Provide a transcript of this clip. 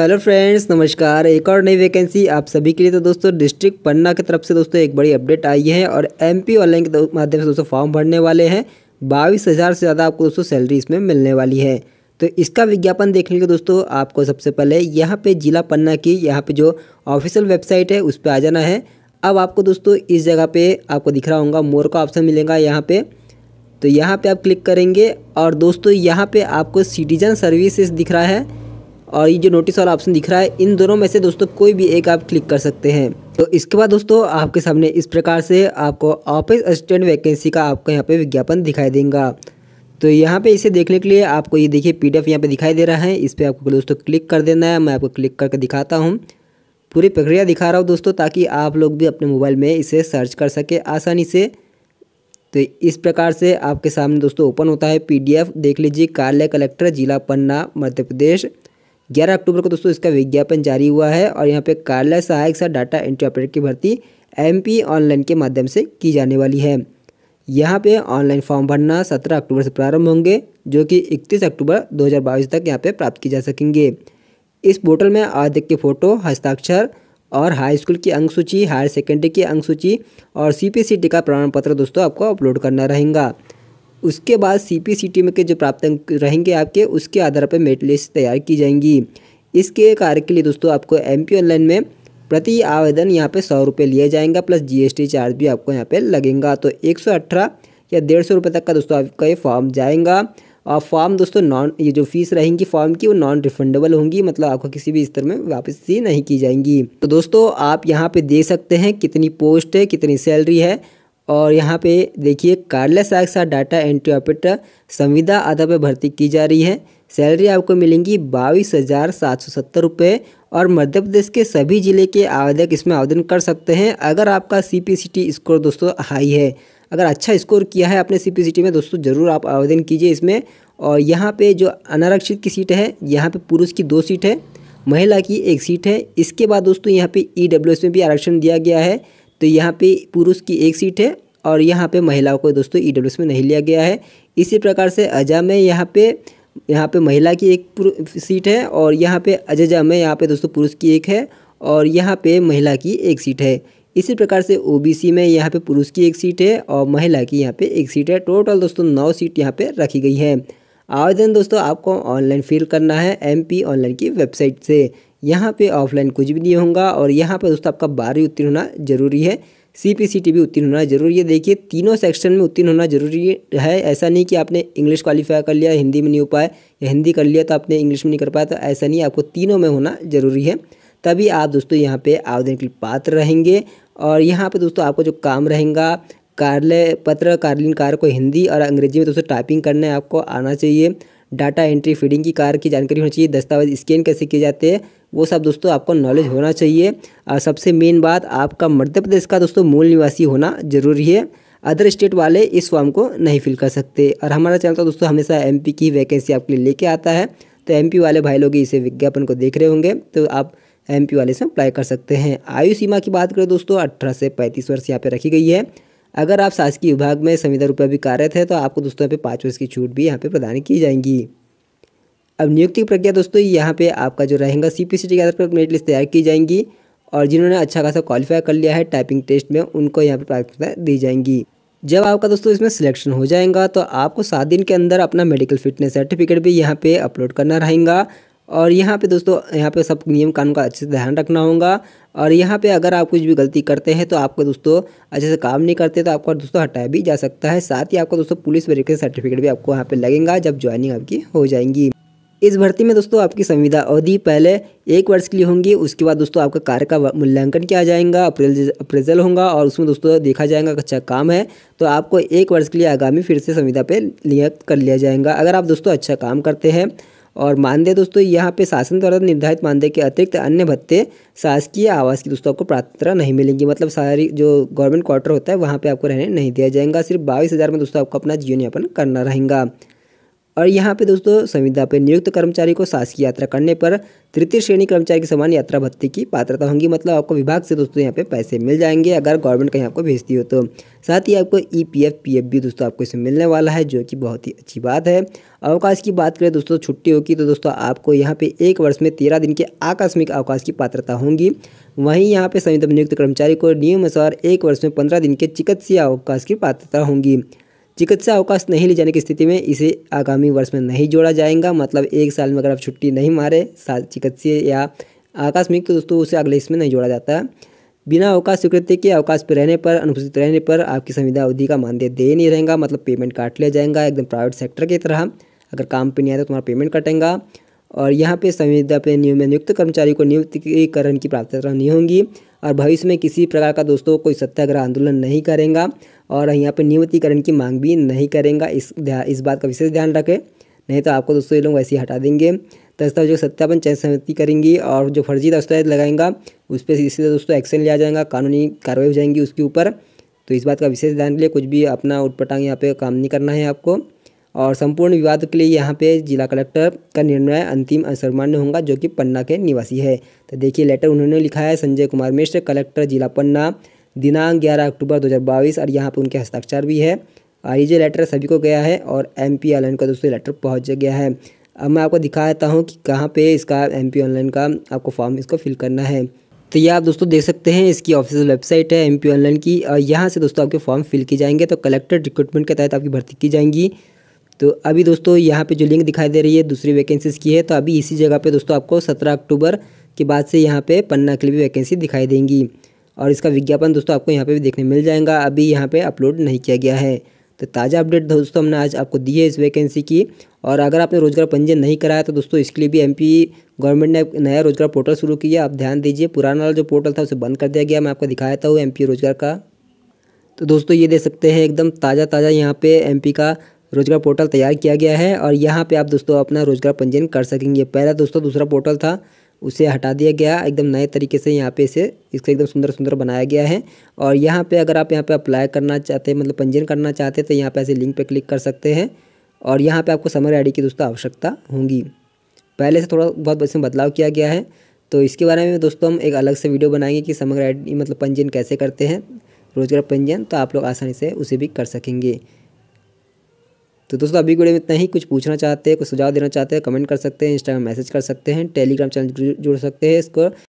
hello friends नमस्कार एक और नई वैकेंसी आप सभी के लिए तो दोस्तों डिस्ट्रिक्ट पन्ना की तरफ से दोस्तों एक बड़ी अपडेट आई है और एमपी ऑनलाइन के माध्यम से दोस्तों फॉर्म भरने वाले हैं बाईस हज़ार से ज़्यादा आपको दोस्तों सैलरी इसमें मिलने वाली है तो इसका विज्ञापन देखने के दोस्तों आपको सबसे पहले यहाँ पर जिला पन्ना की यहाँ पर जो ऑफिशियल वेबसाइट है उस पर आ जाना है अब आपको दोस्तों इस जगह पर आपको दिख रहा होगा मोर का ऑप्शन मिलेगा यहाँ पर तो यहाँ पर आप क्लिक करेंगे और दोस्तों यहाँ पर आपको सिटीजन सर्विसेस दिख रहा है और ये जो नोटिस वाला ऑप्शन दिख रहा है इन दोनों में से दोस्तों कोई भी एक आप क्लिक कर सकते हैं तो इसके बाद दोस्तों आपके सामने इस प्रकार से आपको ऑफिस असिस्टेंट वैकेंसी का आपको यहाँ पे विज्ञापन दिखाई देगा तो यहाँ पे इसे देखने के लिए आपको ये देखिए पी डी यहाँ पर दिखाई दे रहा है इस पर आपको दोस्तों क्लिक कर देना है मैं आपको क्लिक करके दिखाता हूँ पूरी प्रक्रिया दिखा रहा हूँ दोस्तों ताकि आप लोग भी अपने मोबाइल में इसे सर्च कर सके आसानी से तो इस प्रकार से आपके सामने दोस्तों ओपन होता है पीडीएफ देख लीजिए कार्यालय कलेक्टर जिला पन्ना मध्य प्रदेश ग्यारह अक्टूबर को दोस्तों इसका विज्ञापन जारी हुआ है और यहाँ पे कार्यालय सहायक सा डाटा एंट्री ऑपरेटर की भर्ती एम ऑनलाइन के माध्यम से की जाने वाली है यहाँ पे ऑनलाइन फॉर्म भरना 17 अक्टूबर से प्रारंभ होंगे जो कि 31 अक्टूबर 2022 तक यहाँ पे प्राप्त की जा सकेंगे इस पोर्टल में आधिक के फोटो हस्ताक्षर और हाई स्कूल की अंक सूची हायर सेकेंडरी की अंक सूची और सी टी का प्रमाण पत्र दोस्तों आपको अपलोड करना रहेगा उसके बाद सी पी सी टी में के जो प्राप्त अंक रहेंगे आपके उसके आधार पर मेरिट लिस्ट तैयार की जाएंगी इसके कार्य के लिए दोस्तों आपको एम पी ऑनलाइन में प्रति आवेदन यहाँ पे सौ रुपये लिया जाएगा प्लस जीएसटी चार्ज भी आपको यहाँ पे लगेगा तो एक सौ अठारह या डेढ़ सौ रुपये तक का दोस्तों आपका ये फॉर्म जाएगा और फॉर्म दोस्तों नॉन ये जो फीस रहेंगी फॉर्म की वो नॉन रिफंडेबल होंगी मतलब आपको किसी भी स्तर में वापसी नहीं की जाएंगी तो दोस्तों आप यहाँ पे देख सकते हैं कितनी पोस्ट है कितनी सैलरी है और यहाँ पे देखिए कार्यालय साक्षर डाटा एंट्री ऑपरेटर संविदा आधार पर भर्ती की जा रही है सैलरी आपको मिलेंगी बाईस हज़ार सात सौ सत्तर रुपये और मध्य प्रदेश के सभी ज़िले के आवेदक इसमें आवेदन कर सकते हैं अगर आपका सी स्कोर दोस्तों हाई है अगर अच्छा स्कोर किया है आपने सी में दोस्तों ज़रूर आप आवेदन कीजिए इसमें और यहाँ पे जो अनारक्षित की सीट है यहाँ पे पुरुष की दो सीट है महिला की एक सीट है इसके बाद दोस्तों यहाँ पर ई e में भी आरक्षण दिया गया है तो यहाँ पे पुरुष की एक सीट है और यहाँ पे महिलाओं को दोस्तों ई e में नहीं लिया गया है इसी प्रकार से अजा में यहाँ पे यहाँ पे महिला की एक सीट है और यहाँ पे अजजा में यहाँ पे दोस्तों पुरुष की एक है और यहाँ पे महिला की एक सीट है इसी प्रकार से ओबीसी में यहाँ पे पुरुष की एक सीट है और महिला की यहाँ पे एक सीट है टोटल दोस्तों नौ सीट यहाँ पे रखी गई है आवेदन दोस्तों आपको ऑनलाइन फिल करना है एमपी ऑनलाइन की वेबसाइट से यहाँ पे ऑफलाइन कुछ भी नहीं होगा और यहाँ पर दोस्तों आपका बारहवीं उत्तीर्ण होना जरूरी है सी पी सी टी भी उत्तीर्ण होना जरूरी है देखिए तीनों सेक्शन में उत्तीर्ण होना जरूरी है ऐसा नहीं कि आपने इंग्लिश क्वालिफाई कर लिया हिंदी में नहीं हो पाए या हिंदी कर लिया तो आपने इंग्लिश में नहीं कर पाया तो ऐसा नहीं आपको तीनों में होना जरूरी है तभी आप दोस्तों यहाँ पर आवेदन के लिए पात्र रहेंगे और यहाँ पर दोस्तों आपको जो काम रहेगा कार्यालय पत्र कार्यालयीन कार्य को हिंदी और अंग्रेजी में दोस्तों टाइपिंग करने आपको आना चाहिए डाटा एंट्री फीडिंग की कार की जानकारी होनी चाहिए दस्तावेज स्कैन कैसे किए जाते हैं वो सब दोस्तों आपको नॉलेज होना चाहिए और सबसे मेन बात आपका मध्य प्रदेश का दोस्तों मूल निवासी होना जरूरी है अदर स्टेट वाले इस फॉर्म को नहीं फिल कर सकते और हमारा चैनल तो दोस्तों हमेशा पी की वैकेंसी आपके लिए लेके आता है तो पी वाले भाई लोग इसे विज्ञापन को देख रहे होंगे तो आप एमपी वाले से अप्लाई कर सकते हैं आयु सीमा की बात करें दोस्तों अठारह से पैंतीस वर्ष यहाँ पे रखी गई है अगर आप शासकीय विभाग में संविदा रुपये भी कार्यरत है तो आपको दोस्तों यहाँ पे पाँच वर्ष की छूट भी यहाँ पे प्रदान की जाएंगी अब नियुक्ति प्रक्रिया दोस्तों यहाँ पे आपका जो रहेगा सी पी सी टी के आधार पर मेरिट लिस्ट तैयार की जाएंगी और जिन्होंने अच्छा खासा क्वालिफाई कर लिया है टाइपिंग टेस्ट में उनको यहाँ पर प्राथमिकता दी जाएंगी जब आपका दोस्तों इसमें सिलेक्शन हो जाएगा तो आपको सात दिन के अंदर अपना मेडिकल फिटनेस सर्टिफिकेट भी यहाँ पे अपलोड करना रहेगा और यहाँ पे दोस्तों यहाँ पे सब नियम कानून का अच्छे से ध्यान रखना होगा और यहाँ पे अगर आप कुछ भी गलती करते हैं तो आपको दोस्तों अच्छे से काम नहीं करते तो आपका दोस्तों हटाया भी जा सकता है साथ ही आपको दोस्तों पुलिस वेरिफिकेशन सर्टिफिकेट भी आपको यहाँ पे लगेगा जब ज्वाइनिंग आपकी हो जाएंगी इस भर्ती में दोस्तों आपकी संविदा अवधि पहले एक वर्ष के लिए होंगी उसके बाद दोस्तों आपका कार्य का मूल्यांकन किया जाएगा अप्रेल अप्रेजल होगा और उसमें दोस्तों देखा जाएगा अच्छा काम है तो आपको एक वर्ष के लिए आगामी फिर से संविदा पे नियुक्त कर लिया जाएगा अगर आप दोस्तों अच्छा काम करते हैं और मानदेय दोस्तों यहाँ पे शासन द्वारा निर्धारित मानदेय के अतिरिक्त अन्य भत्ते शासकीय आवास की दोस्तों आपको पात्रता नहीं मिलेंगी मतलब सारी जो गवर्नमेंट क्वार्टर होता है वहाँ पर आपको रहने नहीं दिया जाएगा सिर्फ बाईस में दोस्तों आपको अपना जीवन यापन करना रहेगा और यहाँ पे दोस्तों संविदा पे नियुक्त कर्मचारी को शासकीय यात्रा करने पर तृतीय श्रेणी कर्मचारी के समान यात्रा भत्ते की पात्रता होंगी मतलब आपको विभाग से दोस्तों यहाँ पे पैसे मिल जाएंगे अगर गवर्नमेंट कहीं आपको भेजती हो तो साथ ही आपको E P F P F भी दोस्तों आपको इसमें मिलने वाला है जो कि बहुत ही अच्छी बात है अवकाश की बात करें दोस्तों छुट्टी होगी तो दोस्तों आपको यहाँ पे एक वर्ष में तेरह दिन के आकस्मिक अवकाश की पात्रता होंगी वहीं यहाँ पे संविदा नियुक्त कर्मचारी को नियम अनुसार एक वर्ष में पंद्रह दिन के चिकित्सीय अवकाश की पात्रता होंगी चिकित्सा अवकाश नहीं ले जाने की स्थिति में इसे आगामी वर्ष में नहीं जोड़ा जाएगा मतलब एक साल में अगर आप छुट्टी नहीं मारे चिकित्सीय या आकस्मिक तो दोस्तों उसे अगले इसमें नहीं जोड़ा जाता है बिना अवकाश स्वीकृति के अवकाश पर रहने पर अनुपस्थित रहने पर आपकी संविदा अवधि का मानदेय दे नहीं रहेगा मतलब पेमेंट काट लिया जाएगा एकदम प्राइवेट सेक्टर की तरह अगर काम पर नहीं आए तो तुम्हारा पेमेंट कटेगा और यहाँ पे संविदा पे नियम नियुक्त कर्मचारी को नियुक्तिकरण की प्राप्तता नहीं होगी और भविष्य में किसी प्रकार का दोस्तों कोई सत्याग्रह आंदोलन नहीं करेगा और यहाँ पर नियमितीकरण की मांग भी नहीं करेंगे इस इस बात का विशेष ध्यान रखें नहीं तो आपको दोस्तों ये लोग वैसे ही हटा देंगे दस्तावेजों सत्यापन चयन समिति करेंगी और जो फर्जी दस्तावेज लगाएंगा उस पर इसीलिए दोस्तों एक्शन लिया जाएगा कानूनी कार्रवाई हो जाएंगी उसके ऊपर तो इस बात का विशेष ध्यान के लिए कुछ भी अपना उठपटांग यहाँ पे काम नहीं करना है आपको और संपूर्ण विवाद के लिए यहाँ पे जिला कलेक्टर का निर्णय अंतिम सर्वमान्य होगा जो कि पन्ना के निवासी है तो देखिए लेटर उन्होंने लिखा है संजय कुमार मिश्र कलेक्टर जिला पन्ना दिनांक ग्यारह अक्टूबर दो और यहाँ पर उनके हस्ताक्षर भी है ये लेटर सभी को गया है और एम पी ऑनलाइन का दोस्तों लेटर पहुँच गया है अब मैं आपको दिखा देता हूँ कि कहाँ पे इसका एम पी ऑनलाइन का आपको फॉर्म इसको फिल करना है तो ये आप दोस्तों देख सकते हैं इसकी ऑफिशियल वेबसाइट है एम पी ऑनलाइन की और यहाँ से दोस्तों आपके फॉर्म फिल किए जाएंगे तो कलेक्टर रिक्रूटमेंट के तहत आपकी भर्ती की जाएंगी तो अभी दोस्तों यहाँ पे जो लिंक दिखाई दे रही है दूसरी वैकेंसीज़ की है तो अभी इसी जगह पे दोस्तों आपको सत्रह अक्टूबर के बाद से यहाँ पे पन्ना के लिए भी वैकेंसी दिखाई देंगी और इसका विज्ञापन दोस्तों आपको यहाँ पे भी देखने मिल जाएगा अभी यहाँ पे अपलोड नहीं किया गया है तो ताज़ा अपडेट दोस्तों हमने आज आपको दी है इस वैकेंसी की और अगर आपने रोजगार पंजीयन नहीं कराया तो दोस्तों इसके लिए भी एम गवर्नमेंट ने नया रोजगार पोर्टल शुरू किया आप ध्यान दीजिए पुराना जो पोर्टल था उसे बंद कर दिया गया मैं आपको दिखाया था हूँ एम रोजगार का तो दोस्तों ये देख सकते हैं एकदम ताज़ा ताज़ा यहाँ पे एम का रोजगार पोर्टल तैयार किया गया है और यहाँ पे आप दोस्तों अपना रोजगार पंजीयन कर सकेंगे पहला दोस्तों दूसरा पोर्टल था उसे हटा दिया गया एकदम नए तरीके से यहाँ पे इसे इसको एकदम सुंदर सुंदर बनाया गया है और यहाँ पे अगर आप यहाँ पे अप्लाई करना चाहते हैं मतलब पंजीयन करना चाहते हैं तो यहाँ पे ऐसे लिंक पे क्लिक कर सकते हैं और यहाँ पे आपको समर आईडी की दोस्तों आवश्यकता होगी पहले से थोड़ा बहुत इसमें बदलाव किया गया है तो इसके बारे में दोस्तों हम एक अलग से वीडियो बनाएंगे कि समग्र आईडी मतलब पंजीयन कैसे करते हैं रोजगार पंजीयन तो आप लोग आसानी से उसे भी कर सकेंगे तो दोस्तों अभी वीडियो में इतना ही कुछ पूछना चाहते हैं कुछ सुझाव देना चाहते हैं कमेंट कर सकते हैं इंस्टाग्राम मैसेज कर सकते हैं टेलीग्राम चैनल जुड़ सकते हैं इसको